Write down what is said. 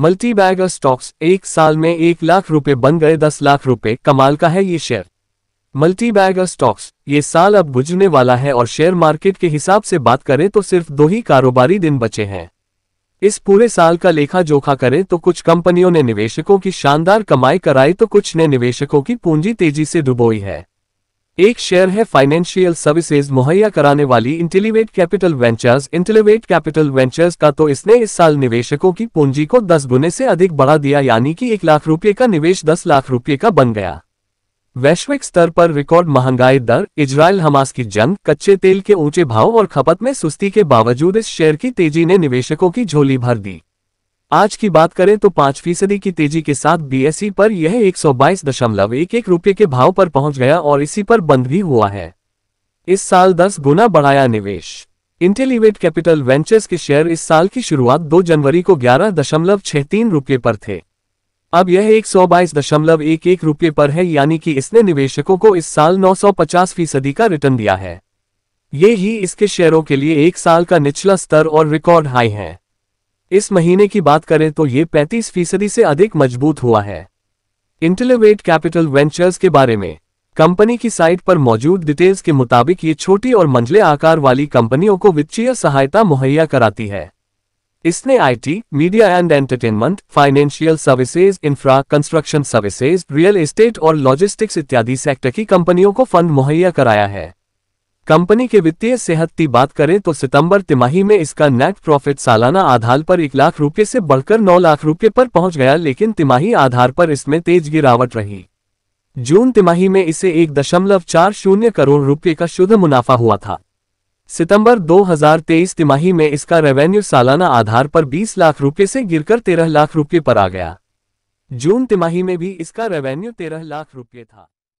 multi bag stocks एक साल में एक लाख रुपए बन गए दस लाख रुपए कमाल का है ये शेयर मल्टी बैग स्टॉक्स ये साल अब गुजरने वाला है और शेयर मार्केट के हिसाब से बात करें तो सिर्फ दो ही कारोबारी दिन बचे हैं इस पूरे साल का लेखा जोखा करें तो कुछ कंपनियों ने निवेशकों की शानदार कमाई कराई तो कुछ ने निवेशकों की पूंजी तेजी से डुबोई है एक शेयर है फाइनेंशियल सर्विसेज मुहैया कराने वाली इंटेलीवेट कैपिटल वेंचर्स इंटेलीवेट कैपिटल वेंचर्स का तो इसने इस साल निवेशकों की पूंजी को 10 गुने से अधिक बढ़ा दिया यानी कि एक लाख रुपए का निवेश 10 लाख रुपए का बन गया वैश्विक स्तर पर रिकॉर्ड महंगाई दर इजराइल हमास की जंग कच्चे तेल के ऊंचे भाव और खपत में सुस्ती के बावजूद इस शेयर की तेजी ने निवेशकों की झोली भर दी आज की बात करें तो पांच फीसदी की तेजी के साथ बीएसई e पर यह एक सौ बाईस दशमलव एक एक रुपये के भाव पर पहुंच गया और इसी पर बंद भी हुआ है इस साल दस गुना बढ़ाया निवेश इंटेलिवेट कैपिटल वेंचर्स के शेयर इस साल की शुरुआत 2 जनवरी को ग्यारह दशमलव छह तीन रुपये पर थे अब यह एक सौ बाईस दशमलव एक एक रुपये पर है यानी कि इसने निवेशकों को इस साल पचास फीसदी का रिटर्न दिया है ये ही इसके शेयरों के लिए एक साल का निचला स्तर और रिकॉर्ड हाई है इस महीने की बात करें तो ये 35 फीसदी से अधिक मजबूत हुआ है इंटेलिवेट कैपिटल वेंचर्स के बारे में कंपनी की साइट पर मौजूद डिटेल्स के मुताबिक ये छोटी और मंझले आकार वाली कंपनियों को वित्तीय सहायता मुहैया कराती है इसने IT, media and entertainment financial services infra construction services real estate और लॉजिस्टिक्स इत्यादि सेक्टर की कंपनियों को फंड मुहैया कराया है कंपनी के वित्तीय सेहत की बात करें तो सितंबर तिमाही में इसका नेट प्रॉफिट सालाना आधार पर एक लाख रुपए से बढ़कर नौ लाख रुपए पर पहुंच गया लेकिन तिमाही आधार पर इसमें तेज गिरावट रही जून तिमाही में इसे एक दशमलव चार शून्य करोड़ रुपये का शुद्ध मुनाफा हुआ था सितंबर 2023 तिमाही में इसका रेवेन्यू सालाना आधार पर 20 लाख रुपए से गिरकर 13 लाख रुपए पर आ गया जून तिमाही में भी इसका रेवेन्यू 13 लाख रुपए था